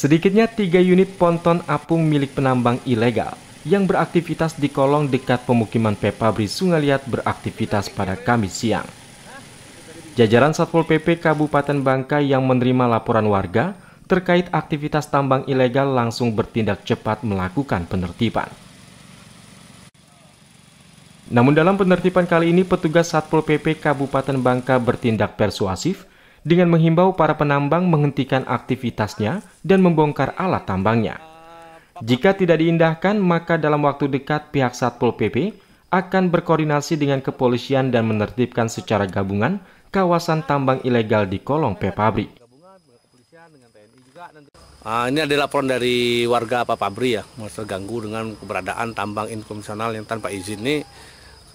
Sedikitnya tiga unit ponton apung milik penambang ilegal yang beraktivitas di kolong dekat pemukiman Pepabri Sungai Liat beraktivitas pada Kamis siang. Jajaran Satpol PP Kabupaten Bangka yang menerima laporan warga terkait aktivitas tambang ilegal langsung bertindak cepat melakukan penertiban. Namun dalam penertiban kali ini petugas Satpol PP Kabupaten Bangka bertindak persuasif dengan menghimbau para penambang menghentikan aktivitasnya dan membongkar alat tambangnya. Jika tidak diindahkan, maka dalam waktu dekat pihak Satpol PP akan berkoordinasi dengan kepolisian dan menertibkan secara gabungan kawasan tambang ilegal di Kolong P Pabri. Uh, ah, ini ada laporan dari warga apa pabri ya, merasa ganggu dengan keberadaan tambang inkonvensional yang tanpa izin ini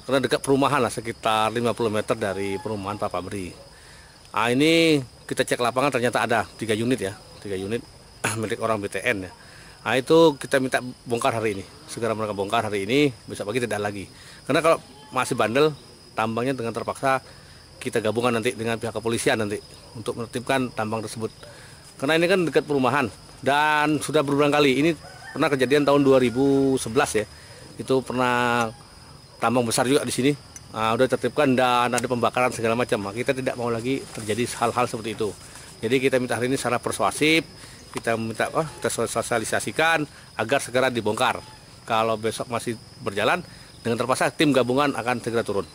karena dekat perumahan lah sekitar 50 meter dari perumahan Pak Pabri. Nah, ini kita cek lapangan ternyata ada tiga unit ya, tiga unit milik orang BTN ya. Nah itu kita minta bongkar hari ini, segera mereka bongkar hari ini, bisa pagi tidak lagi. Karena kalau masih bandel, tambangnya dengan terpaksa kita gabungan nanti dengan pihak kepolisian nanti untuk menertibkan tambang tersebut. Karena ini kan dekat perumahan dan sudah berulang kali. Ini pernah kejadian tahun 2011 ya. Itu pernah tambang besar juga di sini uh, udah tertibkan dan ada pembakaran segala macam. Ah, kita tidak mau lagi terjadi hal-hal seperti itu. Jadi kita minta hari ini secara persuasif, kita minta oh, kita sosialisasikan agar segera dibongkar. Kalau besok masih berjalan, dengan terpaksa tim gabungan akan segera turun.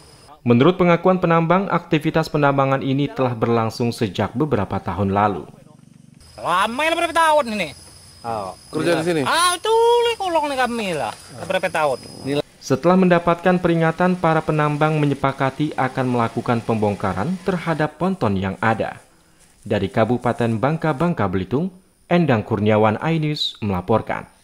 Menurut pengakuan penambang, aktivitas penambangan ini telah berlangsung sejak beberapa tahun lalu. Lama ya berapa tahun ini? Oh, kerja di iya. sini? Ah, itu kolong nih kami lah. Berapa tahun? Nilai setelah mendapatkan peringatan, para penambang menyepakati akan melakukan pembongkaran terhadap ponton yang ada. Dari Kabupaten Bangka-Bangka Belitung, Endang Kurniawan Ainus melaporkan.